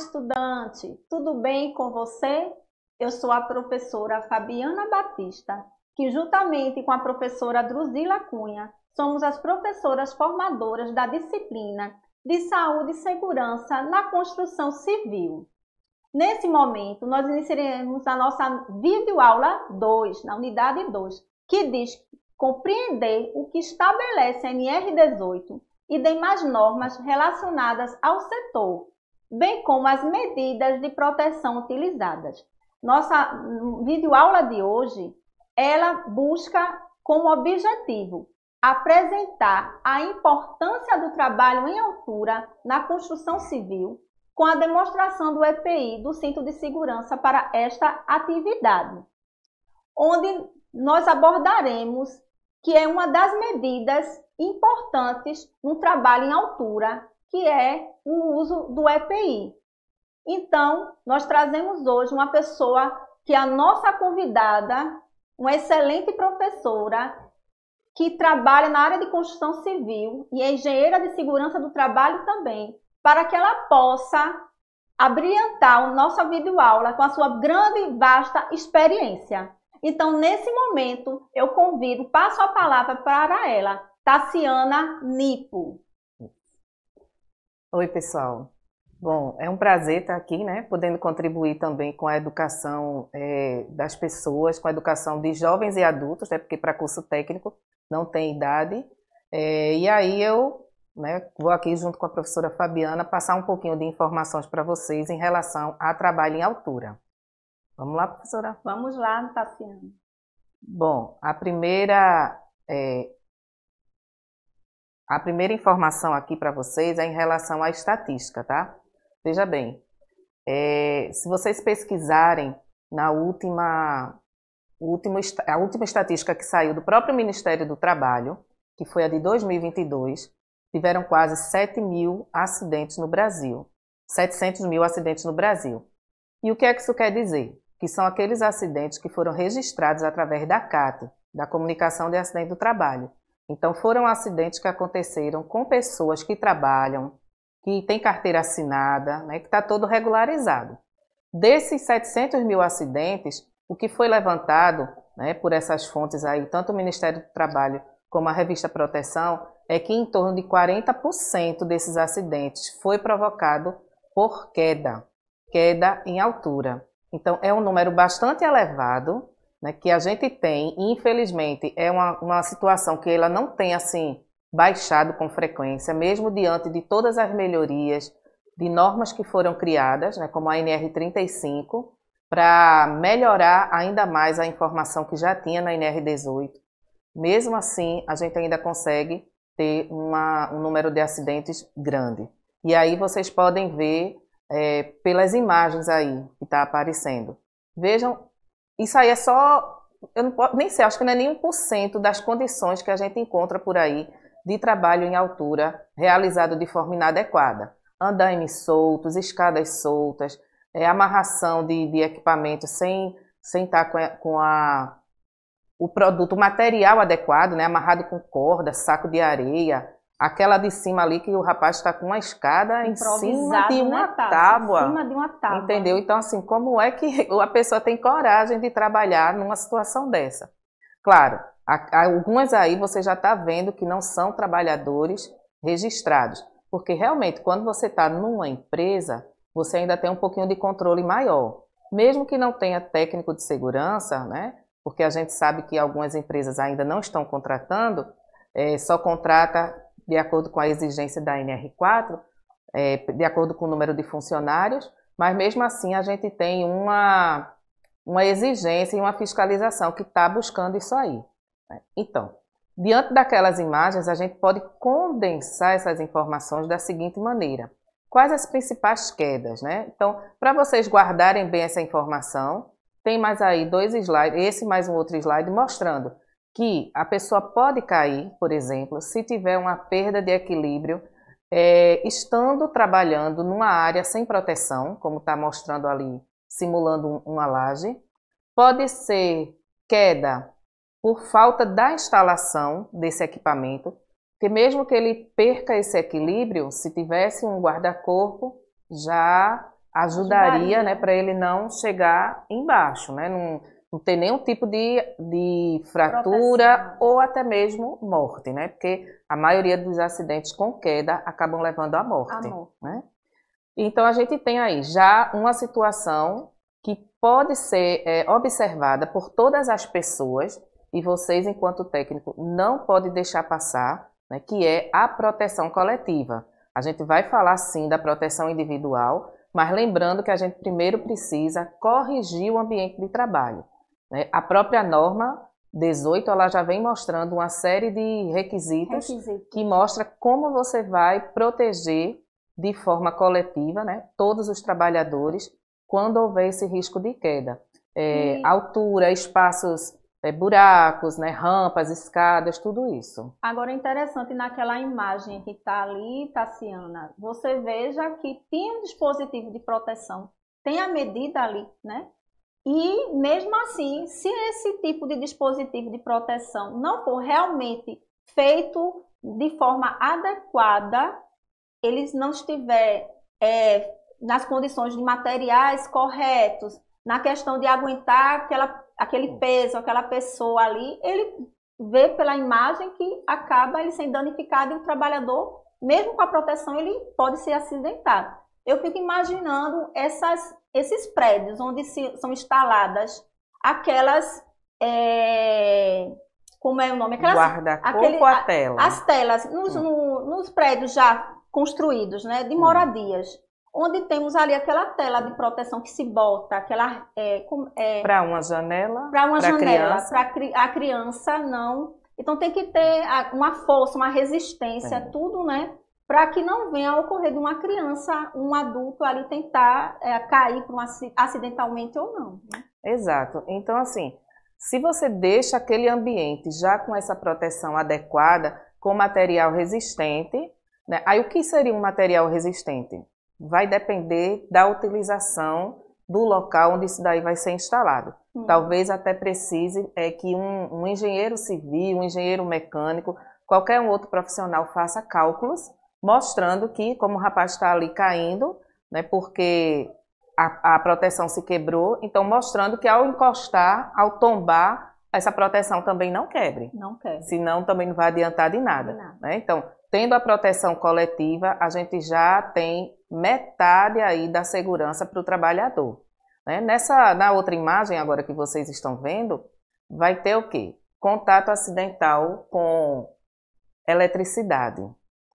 estudante, tudo bem com você? Eu sou a professora Fabiana Batista, que juntamente com a professora Druzila Cunha, somos as professoras formadoras da disciplina de Saúde e Segurança na Construção Civil. Nesse momento, nós iniciaremos a nossa videoaula 2, na unidade 2, que diz compreender o que estabelece a NR18 e demais normas relacionadas ao setor, bem como as medidas de proteção utilizadas. Nossa videoaula de hoje, ela busca como objetivo apresentar a importância do trabalho em altura na construção civil com a demonstração do EPI do cinto de segurança para esta atividade, onde nós abordaremos que é uma das medidas importantes no trabalho em altura que é o uso do EPI. Então, nós trazemos hoje uma pessoa que é a nossa convidada, uma excelente professora, que trabalha na área de construção civil e é engenheira de segurança do trabalho também, para que ela possa abrilhantar a nossa videoaula com a sua grande e vasta experiência. Então, nesse momento, eu convido, passo a palavra para ela, Tassiana Nipo. Oi, pessoal. Bom, é um prazer estar aqui, né? Podendo contribuir também com a educação é, das pessoas, com a educação de jovens e adultos, né? Porque para curso técnico não tem idade. É, e aí eu né, vou aqui junto com a professora Fabiana passar um pouquinho de informações para vocês em relação a trabalho em altura. Vamos lá, professora? Vamos lá, Tatiana. Bom, a primeira é, a primeira informação aqui para vocês é em relação à estatística, tá? Veja bem, é, se vocês pesquisarem na última, a última estatística que saiu do próprio Ministério do Trabalho, que foi a de 2022, tiveram quase 7 mil acidentes no Brasil. 700 mil acidentes no Brasil. E o que é que isso quer dizer? Que são aqueles acidentes que foram registrados através da CAT, da Comunicação de Acidente do Trabalho. Então, foram acidentes que aconteceram com pessoas que trabalham, que têm carteira assinada, né, que está todo regularizado. Desses 700 mil acidentes, o que foi levantado né, por essas fontes aí, tanto o Ministério do Trabalho como a revista Proteção, é que em torno de 40% desses acidentes foi provocado por queda, queda em altura. Então, é um número bastante elevado né, que a gente tem, infelizmente, é uma, uma situação que ela não tem assim baixado com frequência, mesmo diante de todas as melhorias de normas que foram criadas, né, como a NR35, para melhorar ainda mais a informação que já tinha na NR18. Mesmo assim, a gente ainda consegue ter uma, um número de acidentes grande. E aí vocês podem ver é, pelas imagens aí que está aparecendo. Vejam isso aí é só. Eu não posso, nem sei, acho que não é nem cento das condições que a gente encontra por aí de trabalho em altura realizado de forma inadequada. Andaimes soltos, escadas soltas, é, amarração de, de equipamento sem, sem estar tá com a, com a o produto, o material adequado, né, amarrado com corda, saco de areia, Aquela de cima ali que o rapaz está com uma escada em cima né, de uma tábua, tábua. Em cima de uma tábua. Entendeu? Então, assim, como é que a pessoa tem coragem de trabalhar numa situação dessa? Claro, algumas aí você já está vendo que não são trabalhadores registrados. Porque realmente, quando você está numa empresa, você ainda tem um pouquinho de controle maior. Mesmo que não tenha técnico de segurança, né? Porque a gente sabe que algumas empresas ainda não estão contratando, é, só contrata de acordo com a exigência da NR4, é, de acordo com o número de funcionários, mas mesmo assim a gente tem uma, uma exigência e uma fiscalização que está buscando isso aí. Né? Então, diante daquelas imagens, a gente pode condensar essas informações da seguinte maneira. Quais as principais quedas, né? Então, para vocês guardarem bem essa informação, tem mais aí dois slides, esse mais um outro slide mostrando que a pessoa pode cair, por exemplo, se tiver uma perda de equilíbrio, é, estando trabalhando numa área sem proteção, como está mostrando ali, simulando uma laje, pode ser queda por falta da instalação desse equipamento, que mesmo que ele perca esse equilíbrio, se tivesse um guarda-corpo, já ajudaria, ajudaria. né, para ele não chegar embaixo, né, num, não ter nenhum tipo de, de fratura Proteção. ou até mesmo morte, né? Porque a maioria dos acidentes com queda acabam levando à morte. A morte. Né? Então a gente tem aí já uma situação que pode ser é, observada por todas as pessoas e vocês, enquanto técnico, não pode deixar passar, né, que é a proteção coletiva. A gente vai falar sim da proteção individual, mas lembrando que a gente primeiro precisa corrigir o ambiente de trabalho. Né? A própria norma 18, ela já vem mostrando uma série de requisitos Requisito. que mostra como você vai proteger de forma coletiva né, todos os trabalhadores quando houver esse risco de queda. É, e... Altura, espaços, é, buracos, né, rampas, escadas, tudo isso. Agora, interessante, naquela imagem que está ali, Tassiana, você veja que tem um dispositivo de proteção, tem a medida ali, né? E mesmo assim, se esse tipo de dispositivo de proteção não for realmente feito de forma adequada, eles não estiver é, nas condições de materiais corretos, na questão de aguentar aquela, aquele hum. peso, aquela pessoa ali, ele vê pela imagem que acaba ele sendo danificado e o trabalhador, mesmo com a proteção, ele pode ser acidentado. Eu fico imaginando essas esses prédios onde se, são instaladas aquelas. É, como é o nome? Aquelas, Guarda aquele, corpo a, tela. As telas, nos, hum. no, nos prédios já construídos, né, de hum. moradias, hum. onde temos ali aquela tela de proteção que se bota, aquela... É, é, para uma janela? Para uma pra janela, para a criança não... Então tem que ter uma força, uma resistência, é. tudo, né? para que não venha a ocorrer de uma criança, um adulto ali tentar é, cair um acidentalmente ou não. Né? Exato. Então, assim, se você deixa aquele ambiente já com essa proteção adequada, com material resistente, né? aí o que seria um material resistente? Vai depender da utilização do local onde isso daí vai ser instalado. Hum. Talvez até precise é, que um, um engenheiro civil, um engenheiro mecânico, qualquer um outro profissional faça cálculos mostrando que, como o rapaz está ali caindo, né, porque a, a, proteção se quebrou, então mostrando que ao encostar, ao tombar, essa proteção também não quebre. Não quebre. Senão também não vai adiantar de nada. De nada. Né? Então, tendo a proteção coletiva, a gente já tem metade aí da segurança para o trabalhador. Né? Nessa, na outra imagem agora que vocês estão vendo, vai ter o quê? Contato acidental com eletricidade.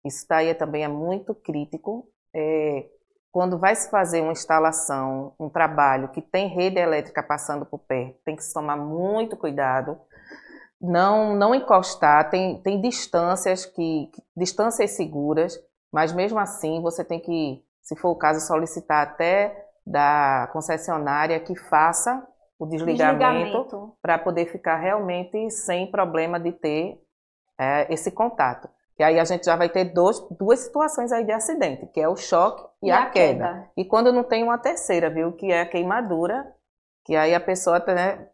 Isso daí é também é muito crítico. É, quando vai se fazer uma instalação, um trabalho que tem rede elétrica passando por perto, tem que se tomar muito cuidado, não não encostar, tem, tem distâncias que, que distâncias seguras, mas mesmo assim você tem que, se for o caso, solicitar até da concessionária que faça o desligamento, desligamento. para poder ficar realmente sem problema de ter é, esse contato. Que aí a gente já vai ter dois, duas situações aí de acidente, que é o choque e, e a, queda. queda. E quando não tem uma terceira, viu? Que é a queimadura, que aí a pessoa, né,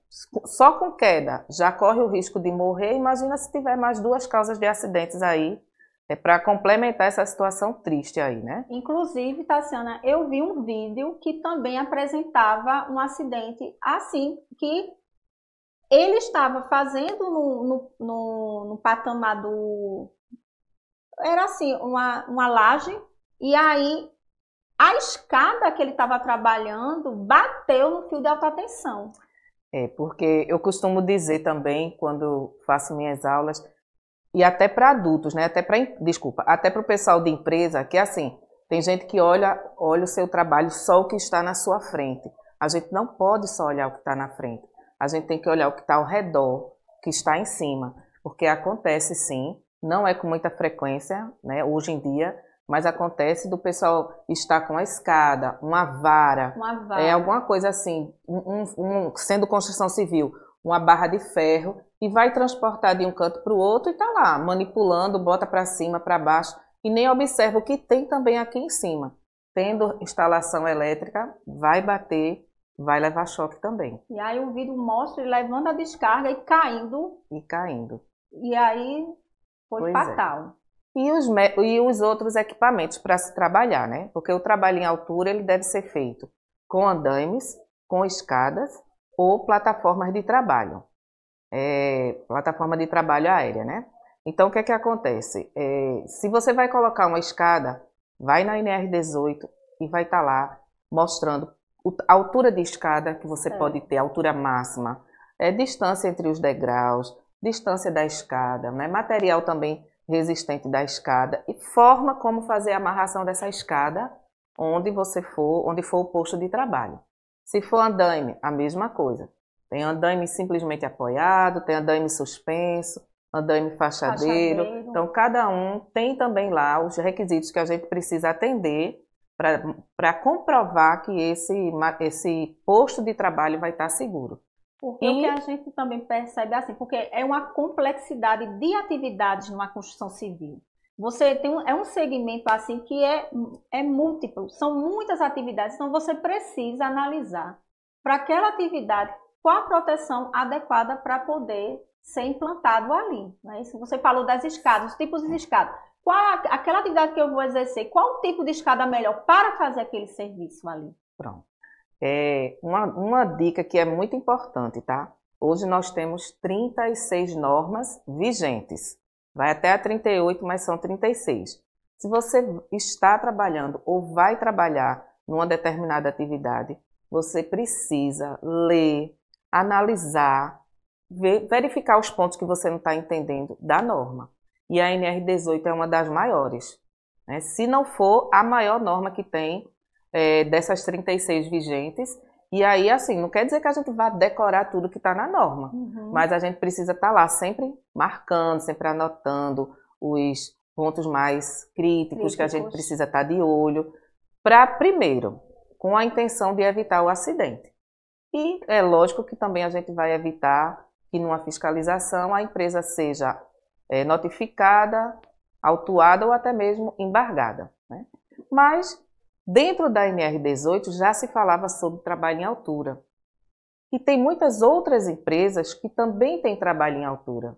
só com queda, já corre o risco de morrer. Imagina se tiver mais duas causas de acidentes aí, é para complementar essa situação triste aí, né? Inclusive, Tassiana, eu vi um vídeo que também apresentava um acidente assim, que ele estava fazendo no, no, no, no patamar do era assim, uma, uma laje, e aí a escada que ele estava trabalhando bateu no fio de alta tensão. É, porque eu costumo dizer também, quando faço minhas aulas, e até para adultos, né? Até para, desculpa, até para o pessoal de empresa, que é assim, tem gente que olha, olha o seu trabalho só o que está na sua frente. A gente não pode só olhar o que está na frente. A gente tem que olhar o que está ao redor, o que está em cima. Porque acontece sim não é com muita frequência, né, hoje em dia, mas acontece do pessoal estar com a escada, uma vara, uma é vara. é alguma coisa assim, um, um, sendo construção civil, uma barra de ferro e vai transportar de um canto para o outro e está lá manipulando, bota para cima, para baixo e nem observa o que tem também aqui em cima. Tendo instalação elétrica, vai bater, vai levar choque também. E aí o vídeo mostra ele levando a descarga e caindo. E caindo. E aí foi pois é. fatal. É. E os, e os outros equipamentos para se trabalhar, né? Porque o trabalho em altura ele deve ser feito com andames, com escadas ou plataformas de trabalho. É, plataforma de trabalho aérea, né? Então, o que é que acontece? É, se você vai colocar uma escada, vai na NR18 e vai estar tá lá mostrando a altura de escada que você é. pode ter, a altura máxima, é, distância entre os degraus, distância da escada, né? material também resistente da escada e forma como fazer a amarração dessa escada onde você for, onde for o posto de trabalho. Se for andaime, a mesma coisa. Tem andaime simplesmente apoiado, tem andaime suspenso, andaime fachadeiro. fachadeiro. Então, cada um tem também lá os requisitos que a gente precisa atender para comprovar que esse, esse posto de trabalho vai estar seguro. Porque e... o que a gente também percebe é assim, porque é uma complexidade de atividades numa construção civil. Você tem um, é um segmento assim que é, é múltiplo, são muitas atividades, então você precisa analisar para aquela atividade qual a proteção adequada para poder ser implantado ali. Né? você falou das escadas, os tipos de escada. Qual aquela atividade que eu vou exercer, qual o tipo de escada melhor para fazer aquele serviço ali? Pronto. É uma, uma dica que é muito importante, tá? Hoje nós temos 36 normas vigentes. Vai até a 38, mas são 36. Se você está trabalhando ou vai trabalhar numa determinada atividade, você precisa ler, analisar, ver, verificar os pontos que você não está entendendo da norma. E a NR18 é uma das maiores. Né? Se não for a maior norma que tem é, dessas 36 vigentes. E aí, assim, não quer dizer que a gente vá decorar tudo que está na norma, uhum. mas a gente precisa estar tá lá sempre marcando, sempre anotando os pontos mais críticos, críticos. que a gente precisa estar tá de olho, para, primeiro, com a intenção de evitar o acidente. E é lógico que também a gente vai evitar que numa fiscalização a empresa seja é, notificada, autuada ou até mesmo embargada. Né? Mas Dentro da NR18 já se falava sobre trabalho em altura. E tem muitas outras empresas que também têm trabalho em altura.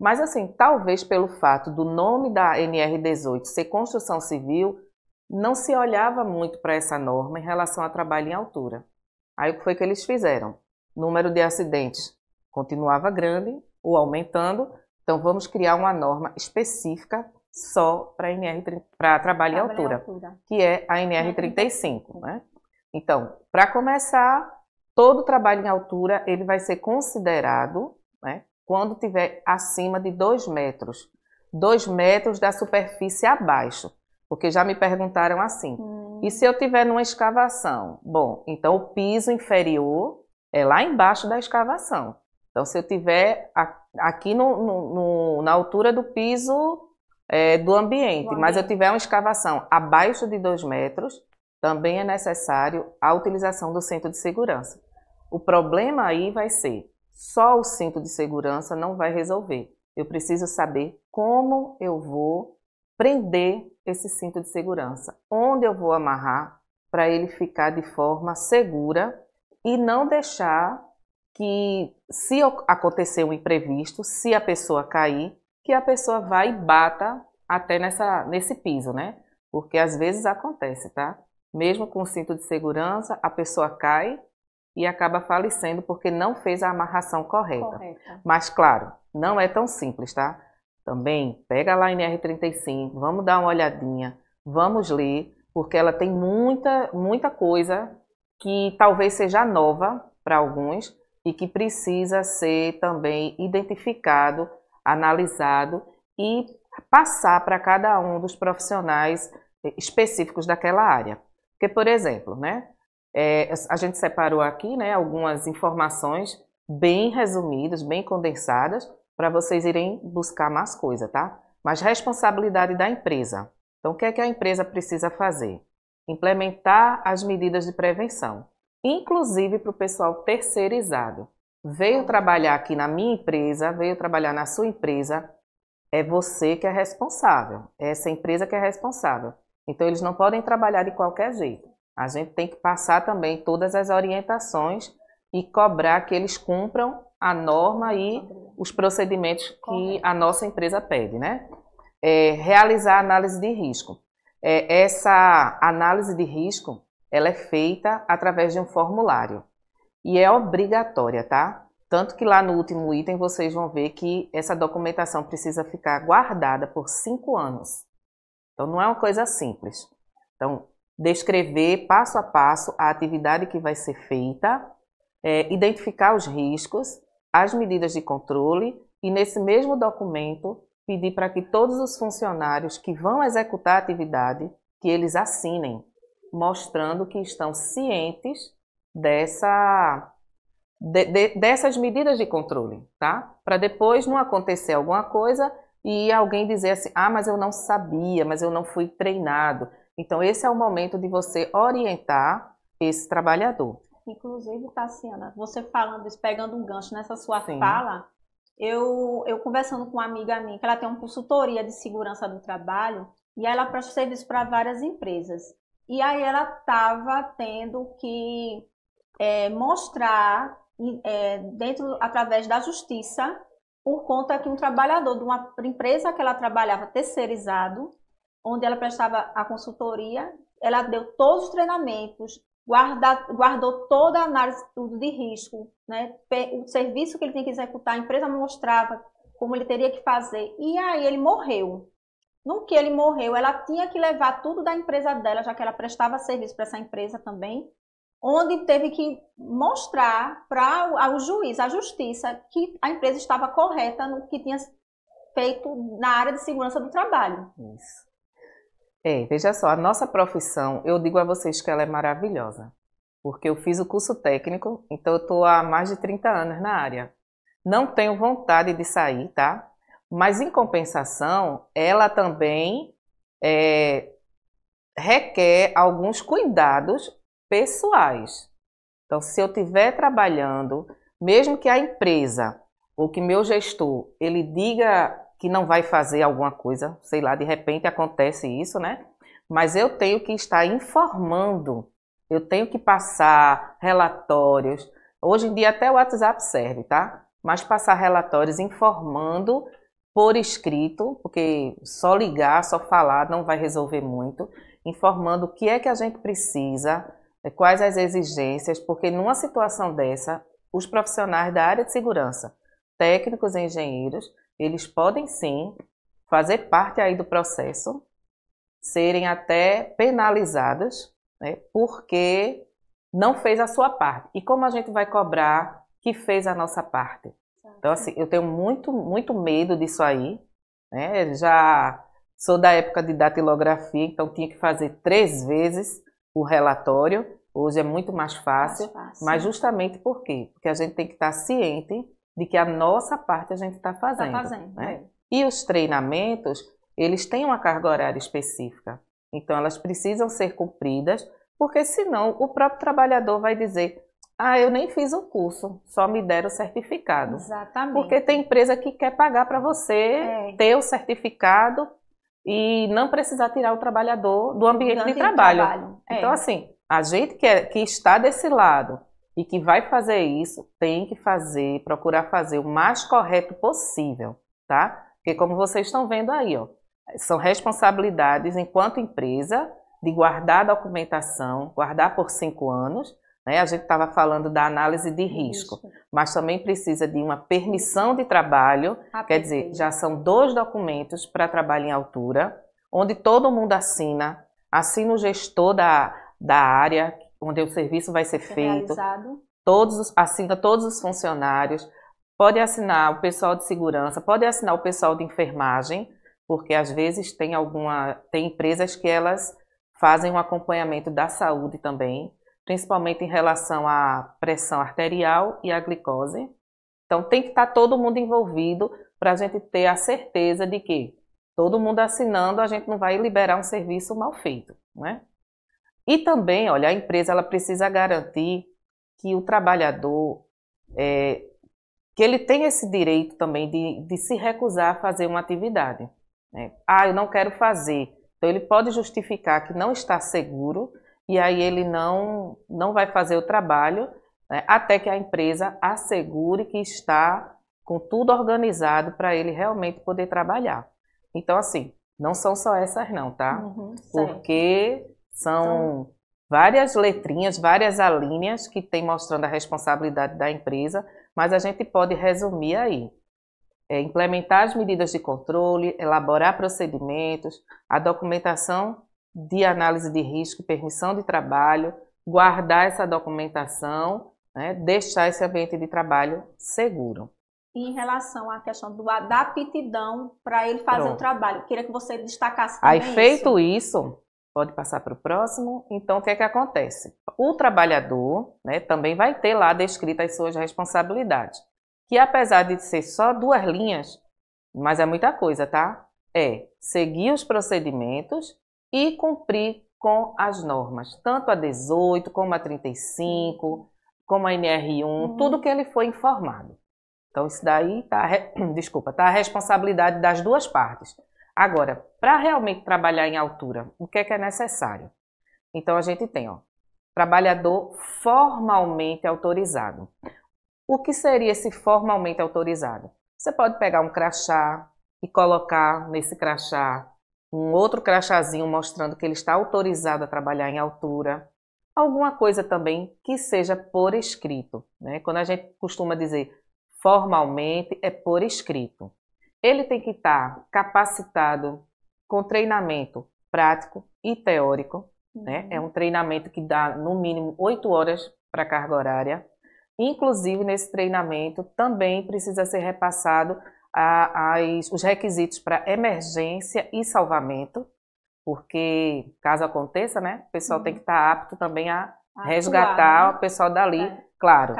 Mas assim, talvez pelo fato do nome da NR18 ser construção civil, não se olhava muito para essa norma em relação a trabalho em altura. Aí o que foi que eles fizeram? número de acidentes continuava grande ou aumentando, então vamos criar uma norma específica só para NR para trabalho, trabalho altura, altura, que é a NR35, uhum. né? Então, para começar, todo trabalho em altura ele vai ser considerado, né, quando tiver acima de 2 metros, 2 metros da superfície abaixo, porque já me perguntaram assim. Hum. E se eu tiver numa escavação? Bom, então o piso inferior é lá embaixo da escavação. Então, se eu tiver aqui no, no, no, na altura do piso é, do ambiente, ambiente, mas eu tiver uma escavação abaixo de 2 metros, também é necessário a utilização do cinto de segurança. O problema aí vai ser, só o cinto de segurança não vai resolver. Eu preciso saber como eu vou prender esse cinto de segurança, onde eu vou amarrar para ele ficar de forma segura e não deixar que, se acontecer um imprevisto, se a pessoa cair, que a pessoa vai e bata até nessa, nesse piso, né? Porque às vezes acontece, tá? Mesmo com o cinto de segurança, a pessoa cai e acaba falecendo porque não fez a amarração correta. correta. Mas claro, não é tão simples, tá? Também pega lá a NR35, vamos dar uma olhadinha, vamos ler, porque ela tem muita, muita coisa que talvez seja nova para alguns e que precisa ser também identificado analisado e passar para cada um dos profissionais eh, específicos daquela área. Porque, por exemplo, né, é, a gente separou aqui né, algumas informações bem resumidas, bem condensadas, para vocês irem buscar mais coisa, tá? Mas responsabilidade da empresa. Então, o que é que a empresa precisa fazer? Implementar as medidas de prevenção, inclusive para o pessoal terceirizado veio trabalhar aqui na minha empresa, veio trabalhar na sua empresa, é você que é responsável, é essa empresa que é responsável. Então eles não podem trabalhar de qualquer jeito. A gente tem que passar também todas as orientações e cobrar que eles cumpram a norma e os procedimentos que a nossa empresa pede, né? É, realizar análise de risco. É, essa análise de risco, ela é feita através de um formulário e é obrigatória, tá? Tanto que lá no último item vocês vão ver que essa documentação precisa ficar guardada por cinco anos. Então não é uma coisa simples. Então, descrever passo a passo a atividade que vai ser feita, é, identificar os riscos, as medidas de controle e nesse mesmo documento pedir para que todos os funcionários que vão executar a atividade que eles assinem, mostrando que estão cientes dessa, de, de, dessas medidas de controle, tá? Para depois não acontecer alguma coisa e alguém dizer assim: ah, mas eu não sabia, mas eu não fui treinado. Então, esse é o momento de você orientar esse trabalhador. Inclusive, Tassiana, você falando isso, pegando um gancho nessa sua Sim. fala, eu, eu conversando com uma amiga minha, que ela tem uma consultoria de segurança do trabalho, e ela presta serviço para várias empresas. E aí ela estava tendo que é, mostrar é, dentro através da justiça por conta que um trabalhador de uma empresa que ela trabalhava terceirizado, onde ela prestava a consultoria, ela deu todos os treinamentos, guarda, guardou toda a análise tudo de risco, né? o serviço que ele tinha que executar, a empresa mostrava como ele teria que fazer, e aí ele morreu. No que ele morreu, ela tinha que levar tudo da empresa dela, já que ela prestava serviço para essa empresa também, onde teve que mostrar para o juiz, a justiça, que a empresa estava correta no que tinha feito na área de segurança do trabalho. Isso. veja só, a nossa profissão, eu digo a vocês que ela é maravilhosa, porque eu fiz o curso técnico, então eu estou há mais de 30 anos na área. Não tenho vontade de sair, tá? Mas em compensação, ela também é, requer alguns cuidados pessoais. Então, se eu estiver trabalhando, mesmo que a empresa ou que meu gestor ele diga que não vai fazer alguma coisa, sei lá, de repente acontece isso, né? Mas eu tenho que estar informando, eu tenho que passar relatórios. Hoje em dia até o WhatsApp serve, tá? Mas passar relatórios informando por escrito, porque só ligar, só falar não vai resolver muito, informando o que é que a gente precisa, é, quais as exigências, porque numa situação dessa, os profissionais da área de segurança, técnicos e engenheiros, eles podem sim fazer parte aí do processo, serem até penalizados, né, porque não fez a sua parte. E como a gente vai cobrar que fez a nossa parte? Então, assim, eu tenho muito, muito medo disso aí. Né? Já sou da época de datilografia, então tinha que fazer três vezes o relatório. Hoje é muito mais fácil, mais fácil. mas justamente por quê? Porque a gente tem que estar ciente de que a nossa parte a gente está tá fazendo. Tá fazendo né? é. E os treinamentos, eles têm uma carga horária específica. Então, elas precisam ser cumpridas, porque senão o próprio trabalhador vai dizer: ah, eu nem fiz o curso, só me deram o certificado. Exatamente. Porque tem empresa que quer pagar para você é. ter o certificado e não precisar tirar o trabalhador do ambiente, do ambiente de trabalho. trabalho. É. Então, assim, a gente que, é, que está desse lado e que vai fazer isso, tem que fazer, procurar fazer o mais correto possível, tá? Porque como vocês estão vendo aí, ó, são responsabilidades enquanto empresa de guardar a documentação, guardar por cinco anos. Né? A gente estava falando da análise de risco, mas também precisa de uma permissão de trabalho, ah, quer dizer, já são dois documentos para trabalho em altura, onde todo mundo assina, Assina o gestor da, da área onde o serviço vai ser, feito. Todos os, assina todos os funcionários. Pode assinar o pessoal de segurança, pode assinar o pessoal de enfermagem, porque às vezes tem alguma tem empresas que elas fazem um acompanhamento da saúde também, principalmente em relação à pressão arterial e à glicose. Então tem que estar tá todo mundo envolvido para a gente ter a certeza de que Todo mundo assinando, a gente não vai liberar um serviço mal feito, né? E também, olha, a empresa ela precisa garantir que o trabalhador é, que ele tem esse direito também de, de se recusar a fazer uma atividade. Né? Ah, eu não quero fazer. Então ele pode justificar que não está seguro e aí ele não não vai fazer o trabalho né? até que a empresa assegure que está com tudo organizado para ele realmente poder trabalhar. Então, assim, não são só essas não, tá? Uhum, Porque são então várias letrinhas, várias alíneas que tem mostrando a responsabilidade da empresa, mas a gente pode resumir aí. É implementar as medidas de controle, elaborar procedimentos, a documentação de análise de risco, permissão de trabalho, guardar essa documentação, né, deixar esse ambiente de trabalho seguro em relação à questão do, da aptidão para ele fazer Pronto. o trabalho. Eu queria que você destacasse também Aí, feito isso, isso pode passar para o próximo. Então, o que é que acontece? O trabalhador né, também vai ter lá descrita as suas responsabilidades, que apesar de ser só duas linhas, mas é muita coisa, tá? É seguir os procedimentos e cumprir com as normas, tanto a 18 como a 35, como a NR1, uhum. tudo que ele foi informado. Então, isso daí está, desculpa, tá a responsabilidade das duas partes. Agora, para realmente trabalhar em altura, o que é que é necessário? Então, a gente tem, ó, trabalhador formalmente autorizado. O que seria esse formalmente autorizado? Você pode pegar um crachá e colocar nesse crachá um outro crachazinho mostrando que ele está autorizado a trabalhar em altura. Alguma coisa também que seja por escrito. Né? Quando a gente costuma dizer formalmente é por escrito. Ele tem que estar capacitado com treinamento prático e teórico, né? Uhum. É um treinamento que dá no mínimo oito horas para carga horária. Inclusive nesse treinamento também precisa ser repassado a, os requisitos para emergência e salvamento, porque caso aconteça, né? O pessoal uhum. tem que estar apto também a, a resgatar atuar, né? o pessoal dali é. Claro,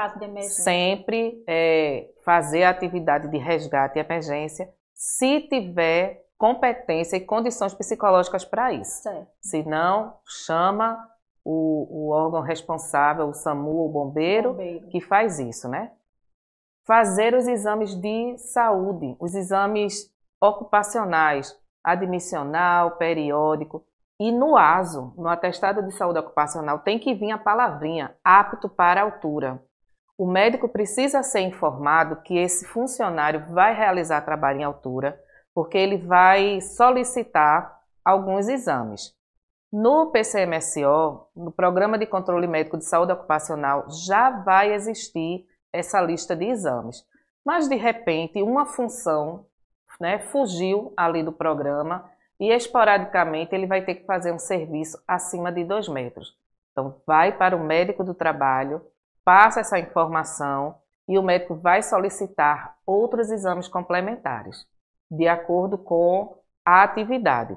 sempre é, fazer a atividade de resgate e emergência se tiver competência e condições psicológicas para isso. Certo. Se não, chama o, o, órgão responsável, o SAMU, o bombeiro, bombeiro, que faz isso, né? Fazer os exames de saúde, os exames ocupacionais, admissional, periódico, e no ASO, no atestado de saúde ocupacional, tem que vir a palavrinha apto para altura. O médico precisa ser informado que esse funcionário vai realizar trabalho em altura, porque ele vai solicitar alguns exames. No PCMSO, no Programa de Controle Médico de Saúde Ocupacional, já vai existir essa lista de exames. Mas, de repente, uma função né, fugiu ali do programa e esporadicamente ele vai ter que fazer um serviço acima de 2 metros. Então, vai para o médico do trabalho, passa essa informação e o médico vai solicitar outros exames complementares, de acordo com a atividade.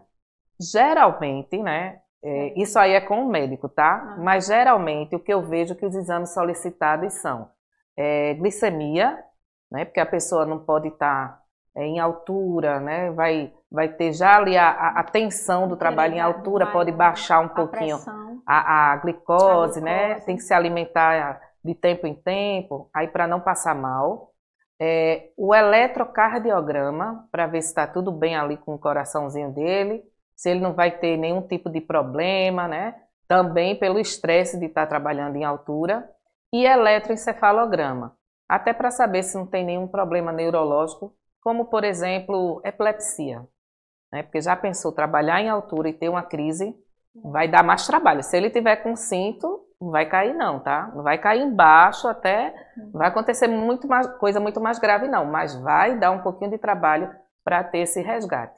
Geralmente, né? É, isso aí é com o médico, tá? Ah. Mas geralmente o que eu vejo que os exames solicitados são é, glicemia, né? Porque a pessoa não pode estar tá é, em altura, né? Vai, vai ter já ali a, a, tensão do trabalho em altura, pode baixar um pouquinho a, a, glicose, né? Tem que se alimentar de tempo em tempo, aí para não passar mal. É, o eletrocardiograma, para ver se está tudo bem ali com o coraçãozinho dele, se ele não vai ter nenhum tipo de problema, né? Também pelo estresse de estar tá trabalhando em altura. E eletroencefalograma, até para saber se não tem nenhum problema neurológico como por exemplo epilepsia. Né? Porque já pensou trabalhar em altura e ter uma crise, hum. vai dar mais trabalho. Se ele tiver com cinto, não vai cair não, tá? Não vai cair embaixo até, hum. vai acontecer muito mais coisa muito mais grave não, mas vai dar um pouquinho de trabalho para ter esse resgate.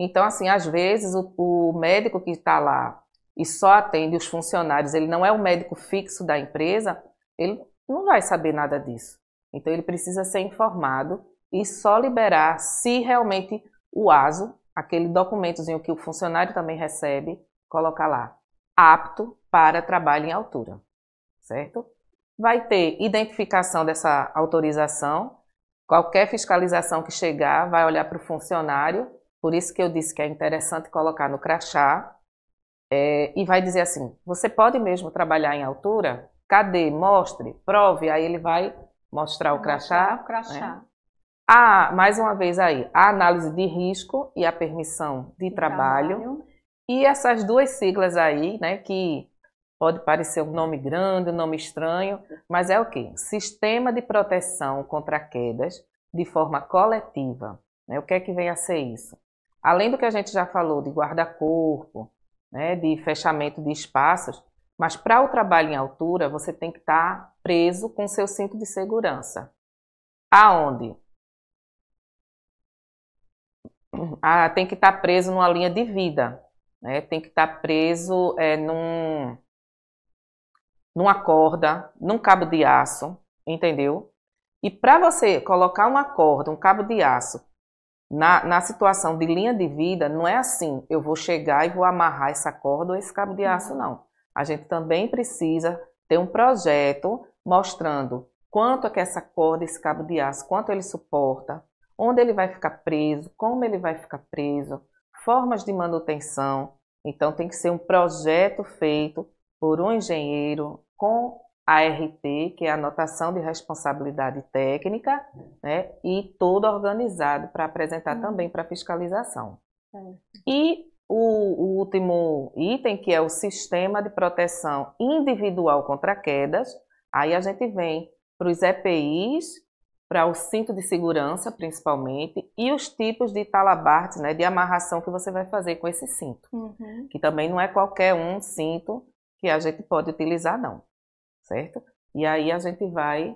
Então assim, às vezes o, o médico que está lá e só atende os funcionários, ele não é o médico fixo da empresa, ele não vai saber nada disso. Então ele precisa ser informado e só liberar se realmente o ASO, aquele documentozinho que o funcionário também recebe, colocar lá, apto para trabalho em altura, certo? Vai ter identificação dessa autorização, qualquer fiscalização que chegar vai olhar para o funcionário, por isso que eu disse que é interessante colocar no crachá, é, e vai dizer assim, você pode mesmo trabalhar em altura? Cadê? Mostre, prove, aí ele vai mostrar o crachá. O crachá. Né? A, ah, mais uma vez aí, a análise de risco e a permissão de, de trabalho. trabalho. E essas duas siglas aí, né, que pode parecer um nome grande, um nome estranho, mas é o quê? Sistema de proteção contra quedas de forma coletiva. Né? O que é que vem a ser isso? Além do que a gente já falou de guarda-corpo, né, de fechamento de espaços, mas para o trabalho em altura, você tem que estar tá preso com seu cinto de segurança. Aonde? Ah, tem que estar tá preso numa linha de vida, né? tem que estar tá preso é, num, numa corda, num cabo de aço, entendeu? E para você colocar uma corda, um cabo de aço, na, na situação de linha de vida, não é assim, eu vou chegar e vou amarrar essa corda ou esse cabo de aço, uhum. não. A gente também precisa ter um projeto mostrando quanto é que essa corda, esse cabo de aço, quanto ele suporta, onde ele vai ficar preso, como ele vai ficar preso, formas de manutenção. Então, tem que ser um projeto feito por um engenheiro com a RT, que é a anotação de responsabilidade técnica, né, e todo organizado para apresentar uhum. também para fiscalização. Uhum. E o, o, último item, que é o sistema de proteção individual contra quedas, aí a gente vem para os EPIs para o cinto de segurança, principalmente, e os tipos de talabarte, né, de amarração que você vai fazer com esse cinto. Uhum. Que também não é qualquer um cinto que a gente pode utilizar, não. Certo? E aí a gente vai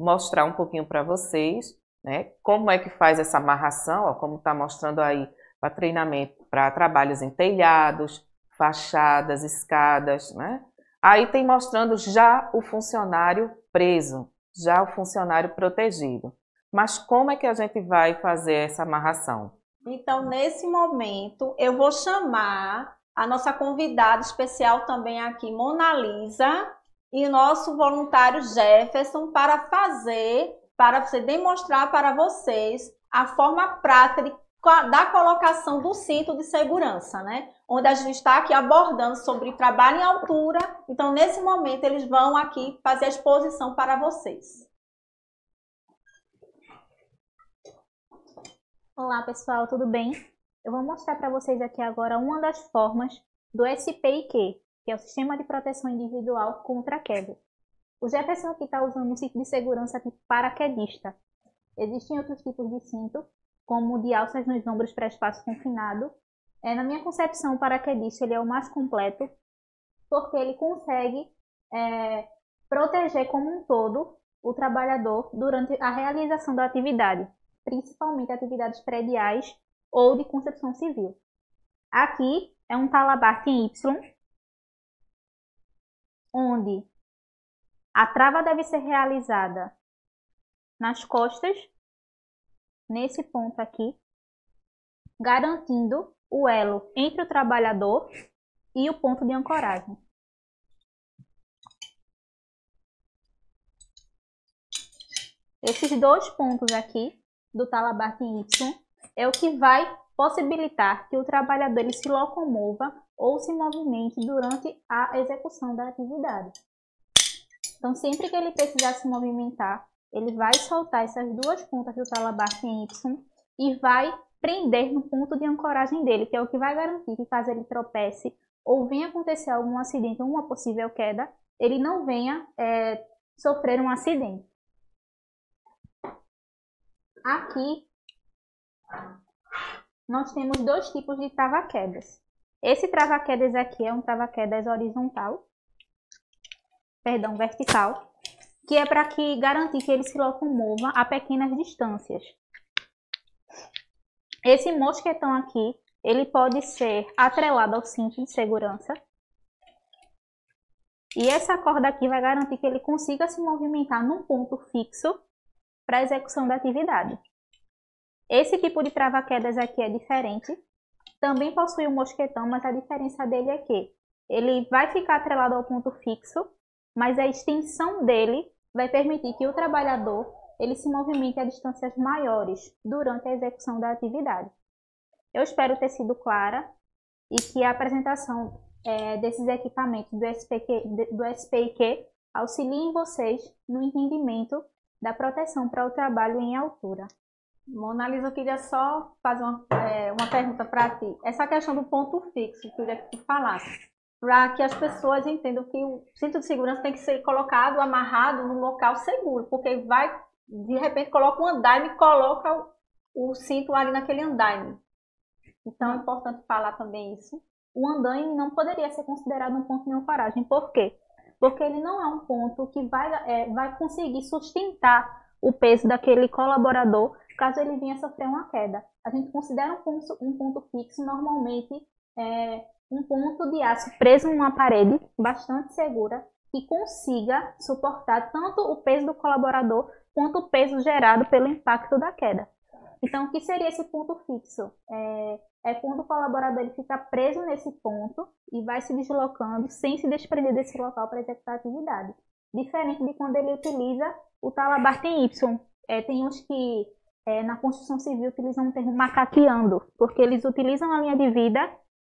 mostrar um pouquinho para vocês, né, como é que faz essa amarração, ó, como está mostrando aí para treinamento, para trabalhos em telhados, fachadas, escadas, né? Aí tem mostrando já o funcionário preso, já o funcionário protegido. Mas como é que a gente vai fazer essa amarração? Então, nesse momento, eu vou chamar a nossa convidada especial também aqui, Mona Lisa, e o nosso voluntário Jefferson para fazer, para você demonstrar para vocês a forma prática de, da colocação do cinto de segurança, né? onde a gente está aqui abordando sobre trabalho em altura. Então, nesse momento, eles vão aqui fazer a exposição para vocês. Olá, pessoal, tudo bem? Eu vou mostrar para vocês aqui agora uma das formas do SPIQ, que é o Sistema de Proteção Individual contra a Queda. O Jefferson aqui está usando um cinto de segurança de paraquedista. Existem outros tipos de cinto, como o de alças nos ombros para espaço confinado, é, na minha concepção, o paraquedista ele é o mais completo, porque ele consegue é, proteger como um todo o trabalhador durante a realização da atividade, principalmente atividades prediais ou de concepção civil. Aqui é um talabarte em Y, onde a trava deve ser realizada nas costas, nesse ponto aqui, garantindo o elo entre o trabalhador e o ponto de ancoragem. Esses dois pontos aqui do talabarte Y é o que vai possibilitar que o trabalhador ele se locomova ou se movimente durante a execução da atividade. Então, sempre que ele precisar se movimentar, ele vai soltar essas duas pontas do talabarte em Y e vai prender no ponto de ancoragem dele, que é o que vai garantir que caso ele tropece ou venha acontecer algum acidente ou uma possível queda, ele não venha é, sofrer um acidente. Aqui nós temos dois tipos de trava-quedas. Esse trava-quedas aqui é um trava-quedas horizontal, perdão, vertical, que é para que garantir que ele se locomova a pequenas distâncias. Esse mosquetão aqui, ele pode ser atrelado ao cinto de segurança. E essa corda aqui vai garantir que ele consiga se movimentar num ponto fixo para a execução da atividade. Esse tipo de trava-quedas aqui é diferente. Também possui um mosquetão, mas a diferença dele é que ele vai ficar atrelado ao ponto fixo, mas a extensão dele vai permitir que o trabalhador ele se movimente a distâncias maiores durante a execução da atividade. Eu espero ter sido clara e que a apresentação é, desses equipamentos do SPQ, do SPIQ auxiliem vocês no entendimento da proteção para o trabalho em altura. Mona Lisa, eu queria só fazer uma, é, uma pergunta para ti. Essa questão do ponto fixo, eu queria que tu falasse. Para que as pessoas entendam que o cinto de segurança tem que ser colocado, amarrado num local seguro, porque vai de repente coloca um andaime e coloca o, cinto ali naquele andaime. Então é importante falar também isso. O andaime não poderia ser considerado um ponto de ancoragem. Por quê? Porque ele não é um ponto que vai, é, vai conseguir sustentar o peso daquele colaborador caso ele venha sofrer uma queda. A gente considera um ponto, um ponto fixo normalmente é, um ponto de aço preso em uma parede bastante segura que consiga suportar tanto o peso do colaborador quanto o peso gerado pelo impacto da queda. Então, o que seria esse ponto fixo? É, é quando o colaborador ele fica preso nesse ponto e vai se deslocando sem se desprender desse local para executar a atividade. Diferente de quando ele utiliza o talabar em Y. É, tem uns que é, na construção civil utilizam o termo macaqueando, porque eles utilizam a linha de vida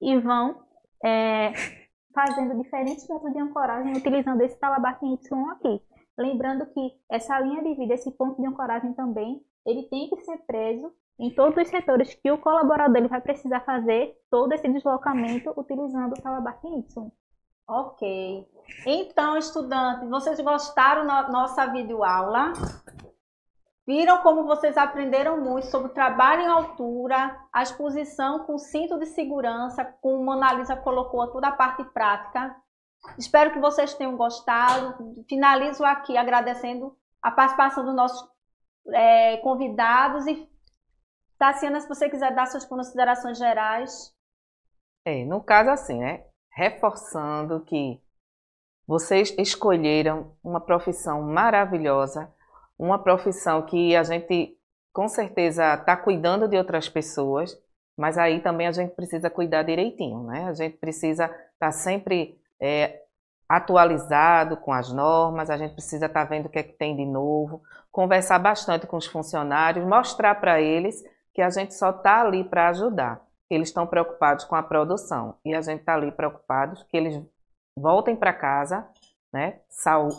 e vão é, fazendo diferentes pontos de ancoragem utilizando esse talabar em Y aqui. Lembrando que essa linha de vida, esse ponto de ancoragem também, ele tem que ser preso em todos os setores que o colaborador ele vai precisar fazer todo esse deslocamento utilizando o Talabac Y. Ok. Então, estudantes, vocês gostaram da nossa videoaula? Viram como vocês aprenderam muito sobre trabalho em altura, a exposição com cinto de segurança, como Monalisa colocou toda a parte prática. Espero que vocês tenham gostado. Finalizo aqui agradecendo a participação dos nossos é, convidados. E, Tassiana, se você quiser dar suas considerações gerais. É, no caso, assim, né? Reforçando que vocês escolheram uma profissão maravilhosa, uma profissão que a gente com certeza está cuidando de outras pessoas, mas aí também a gente precisa cuidar direitinho, né? A gente precisa estar tá sempre é, atualizado com as normas, a gente precisa estar tá vendo o que é que tem de novo, conversar bastante com os funcionários, mostrar para eles que a gente só está ali para ajudar. Eles estão preocupados com a produção e a gente está ali preocupados que eles voltem para casa né,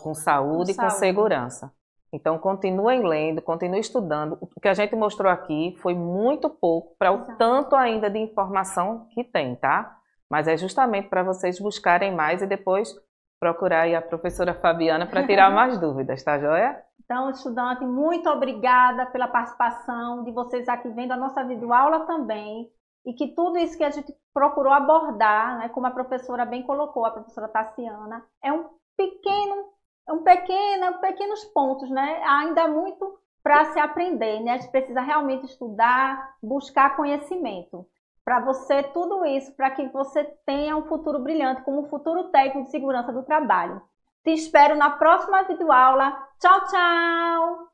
com saúde e com segurança. Então, continuem lendo, continuem estudando. O que a gente mostrou aqui foi muito pouco para o tanto ainda de informação que tem, tá? Mas é justamente para vocês buscarem mais e depois procurar a professora Fabiana para tirar mais dúvidas, tá joia? Então, estudante, muito obrigada pela participação de vocês aqui vendo a nossa videoaula também. E que tudo isso que a gente procurou abordar, né, como a professora bem colocou, a professora Tassiana, é um pequeno, é um pequeno, pequenos pontos, né? Ainda muito para se aprender, né? A gente precisa realmente estudar, buscar conhecimento para você tudo isso, para que você tenha um futuro brilhante como futuro técnico de segurança do trabalho. Te espero na próxima videoaula. Tchau, tchau!